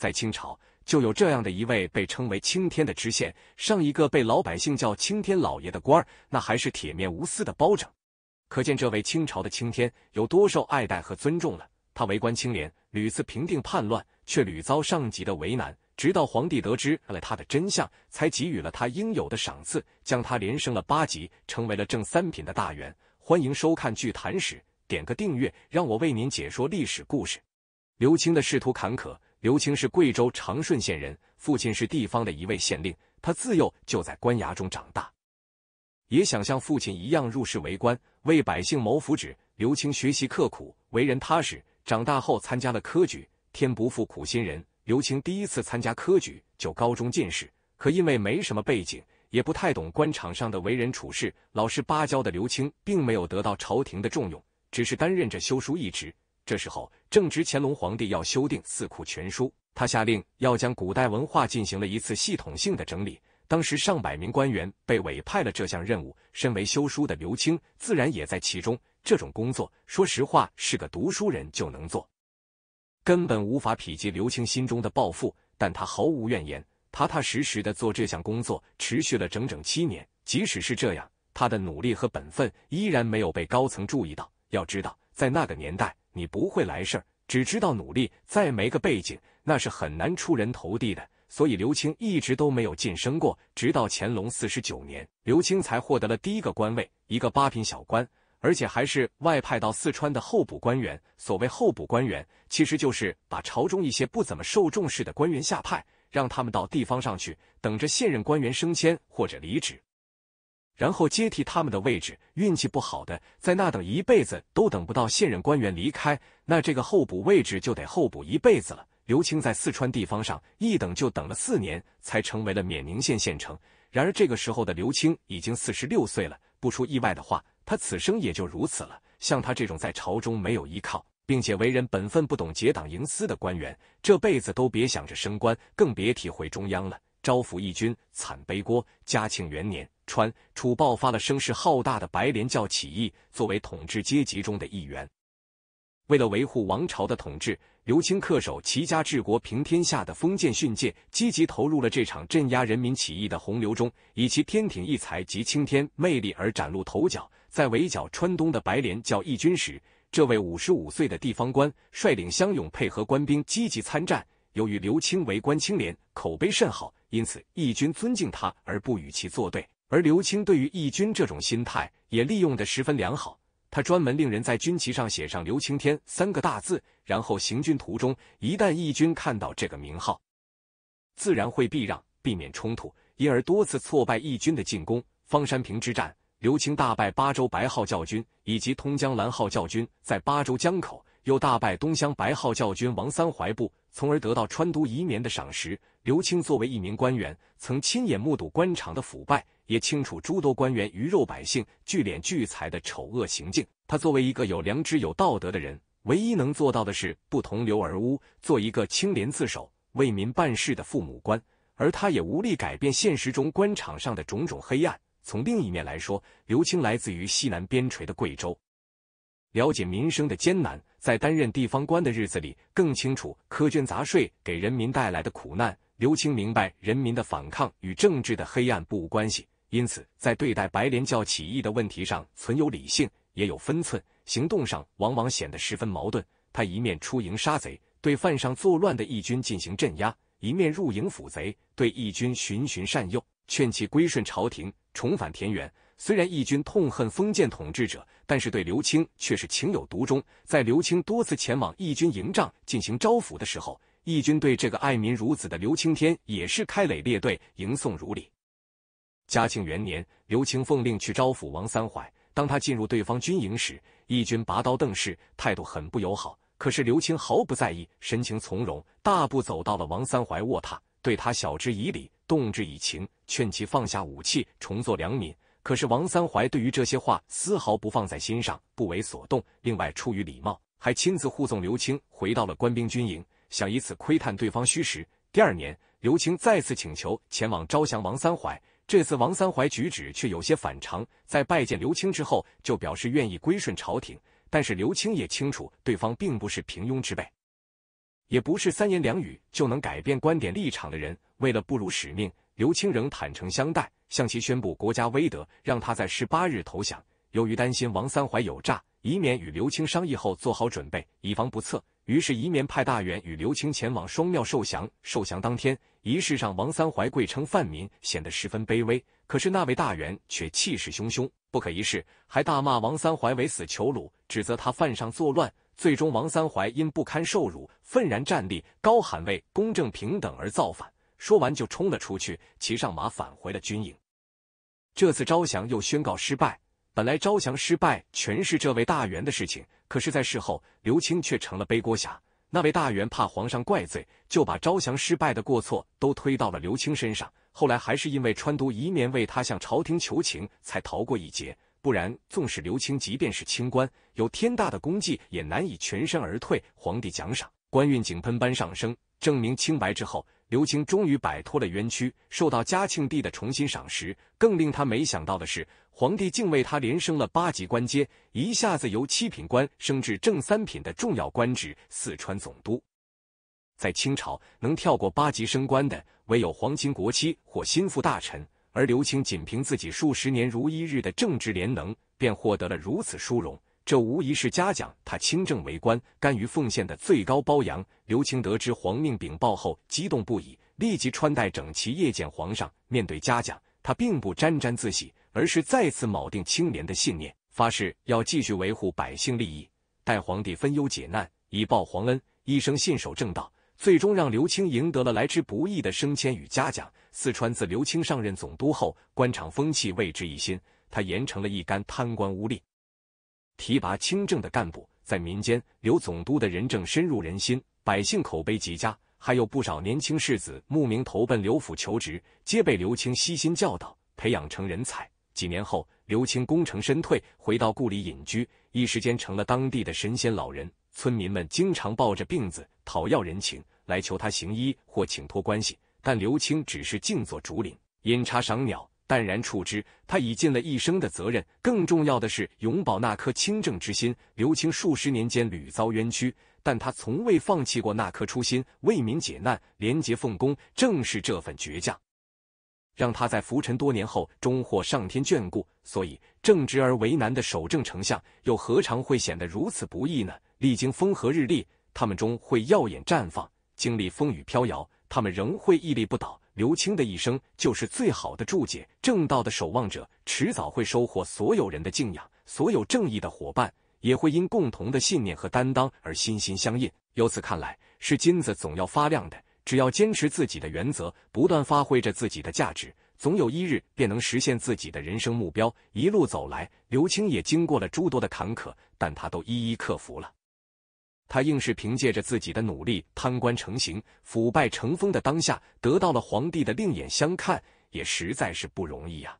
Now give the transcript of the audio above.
在清朝就有这样的一位被称为“青天”的知县，上一个被老百姓叫“青天老爷”的官儿，那还是铁面无私的包拯。可见这位清朝的青天有多受爱戴和尊重了。他为官清廉，屡次平定叛乱，却屡遭上级的为难。直到皇帝得知了他的真相，才给予了他应有的赏赐，将他连升了八级，成为了正三品的大员。欢迎收看《剧谈史》，点个订阅，让我为您解说历史故事。刘青的仕途坎坷。刘青是贵州长顺县人，父亲是地方的一位县令，他自幼就在官衙中长大，也想像父亲一样入仕为官，为百姓谋福祉。刘青学习刻苦，为人踏实，长大后参加了科举。天不负苦心人，刘青第一次参加科举就高中进士。可因为没什么背景，也不太懂官场上的为人处事，老实巴交的刘青并没有得到朝廷的重用，只是担任着修书一职。这时候正值乾隆皇帝要修订《四库全书》，他下令要将古代文化进行了一次系统性的整理。当时上百名官员被委派了这项任务，身为修书的刘清自然也在其中。这种工作，说实话是个读书人就能做，根本无法匹及刘青心中的抱负，但他毫无怨言，踏踏实实的做这项工作，持续了整整七年。即使是这样，他的努力和本分依然没有被高层注意到。要知道，在那个年代。你不会来事儿，只知道努力，再没个背景，那是很难出人头地的。所以刘青一直都没有晋升过，直到乾隆四十九年，刘青才获得了第一个官位，一个八品小官，而且还是外派到四川的候补官员。所谓候补官员，其实就是把朝中一些不怎么受重视的官员下派，让他们到地方上去，等着现任官员升迁或者离职。然后接替他们的位置，运气不好的，在那等一辈子都等不到现任官员离开，那这个候补位置就得候补一辈子了。刘青在四川地方上一等就等了四年，才成为了冕宁县县城。然而这个时候的刘青已经四十六岁了，不出意外的话，他此生也就如此了。像他这种在朝中没有依靠，并且为人本分、不懂结党营私的官员，这辈子都别想着升官，更别提回中央了。招抚义军惨背锅。嘉庆元年，川、楚爆发了声势浩大的白莲教起义。作为统治阶级中的一员，为了维护王朝的统治，刘清恪守“齐家治国平天下”的封建训诫，积极投入了这场镇压人民起义的洪流中。以其天挺异才及青天魅力而崭露头角，在围剿川东的白莲教义军时，这位五十五岁的地方官率领乡勇配合官兵，积极参战。由于刘清为官清廉，口碑甚好，因此义军尊敬他而不与其作对。而刘清对于义军这种心态也利用得十分良好。他专门令人在军旗上写上“刘青天”三个大字，然后行军途中，一旦义军看到这个名号，自然会避让，避免冲突，因而多次挫败义军的进攻。方山平之战，刘青大败巴州白号教军以及通江蓝号教军，在巴州江口。又大败东乡白号教军王三槐部，从而得到川都遗民的赏识。刘青作为一名官员，曾亲眼目睹官场的腐败，也清楚诸多官员鱼肉百姓、聚敛聚财的丑恶行径。他作为一个有良知、有道德的人，唯一能做到的是不同流而污，做一个清廉自守、为民办事的父母官。而他也无力改变现实中官场上的种种黑暗。从另一面来说，刘青来自于西南边陲的贵州，了解民生的艰难。在担任地方官的日子里，更清楚苛捐杂税给人民带来的苦难。刘清明白人民的反抗与政治的黑暗不无关系，因此在对待白莲教起义的问题上，存有理性，也有分寸。行动上往往显得十分矛盾。他一面出营杀贼，对犯上作乱的义军进行镇压；一面入营抚贼，对义军循循善诱，劝其归顺朝廷，重返田园。虽然义军痛恨封建统治者，但是对刘青却是情有独钟。在刘青多次前往义军营帐进行招抚的时候，义军对这个爱民如子的刘青天也是开垒列队，迎送如礼。嘉庆元年，刘青奉令去招抚王三槐。当他进入对方军营时，义军拔刀瞪视，态度很不友好。可是刘青毫不在意，神情从容，大步走到了王三槐卧榻，对他晓之以理，动之以情，劝其放下武器，重做良民。可是王三槐对于这些话丝毫不放在心上，不为所动。另外出于礼貌，还亲自护送刘青回到了官兵军营，想以此窥探对方虚实。第二年，刘青再次请求前往招降王三槐，这次王三槐举止却有些反常，在拜见刘青之后，就表示愿意归顺朝廷。但是刘青也清楚，对方并不是平庸之辈，也不是三言两语就能改变观点立场的人。为了不辱使命，刘青仍坦诚相待。向其宣布国家威德，让他在十八日投降。由于担心王三槐有诈，以免与刘清商议后做好准备，以防不测，于是以免派大员与刘清前往双庙受降。受降当天，仪式上王三槐跪称犯民，显得十分卑微。可是那位大员却气势汹汹，不可一世，还大骂王三槐为死囚虏，指责他犯上作乱。最终，王三槐因不堪受辱，愤然站立，高喊为公正平等而造反。说完就冲了出去，骑上马返回了军营。这次招降又宣告失败，本来招降失败全是这位大员的事情，可是，在事后，刘清却成了背锅侠。那位大员怕皇上怪罪，就把招降失败的过错都推到了刘清身上。后来还是因为川都一面为他向朝廷求情，才逃过一劫。不然，纵使刘清即便是清官，有天大的功绩，也难以全身而退。皇帝奖赏，官运井喷般上升，证明清白之后。刘青终于摆脱了冤屈，受到嘉庆帝的重新赏识。更令他没想到的是，皇帝竟为他连升了八级官阶，一下子由七品官升至正三品的重要官职——四川总督。在清朝，能跳过八级升官的，唯有皇亲国戚或心腹大臣。而刘青仅凭自己数十年如一日的政治廉能，便获得了如此殊荣。这无疑是嘉奖他清正为官、甘于奉献的最高褒扬。刘清得知皇命禀报后，激动不已，立即穿戴整齐，夜见皇上。面对嘉奖，他并不沾沾自喜，而是再次铆定清廉的信念，发誓要继续维护百姓利益，代皇帝分忧解难，以报皇恩。一生信守正道，最终让刘清赢得了来之不易的升迁与嘉奖。四川自刘清上任总督后，官场风气为之一新，他严惩了一干贪官污吏。提拔清正的干部，在民间，刘总督的人政深入人心，百姓口碑极佳。还有不少年轻士子慕名投奔刘府求职，皆被刘青悉心教导，培养成人才。几年后，刘青功成身退，回到故里隐居，一时间成了当地的神仙老人。村民们经常抱着病子讨要人情，来求他行医或请托关系，但刘青只是静坐竹林，饮茶赏鸟。淡然处之，他已尽了一生的责任。更重要的是，永葆那颗清正之心。刘青数十年间屡遭冤屈，但他从未放弃过那颗初心，为民解难，廉洁奉公。正是这份倔强，让他在浮沉多年后终获上天眷顾。所以，正直而为难的守正丞相，又何尝会显得如此不易呢？历经风和日丽，他们终会耀眼绽放；经历风雨飘摇，他们仍会屹立不倒。刘青的一生就是最好的注解，正道的守望者迟早会收获所有人的敬仰，所有正义的伙伴也会因共同的信念和担当而心心相印。由此看来，是金子总要发亮的，只要坚持自己的原则，不断发挥着自己的价值，总有一日便能实现自己的人生目标。一路走来，刘青也经过了诸多的坎坷，但他都一一克服了。他硬是凭借着自己的努力，贪官成形、腐败成风的当下，得到了皇帝的另眼相看，也实在是不容易啊。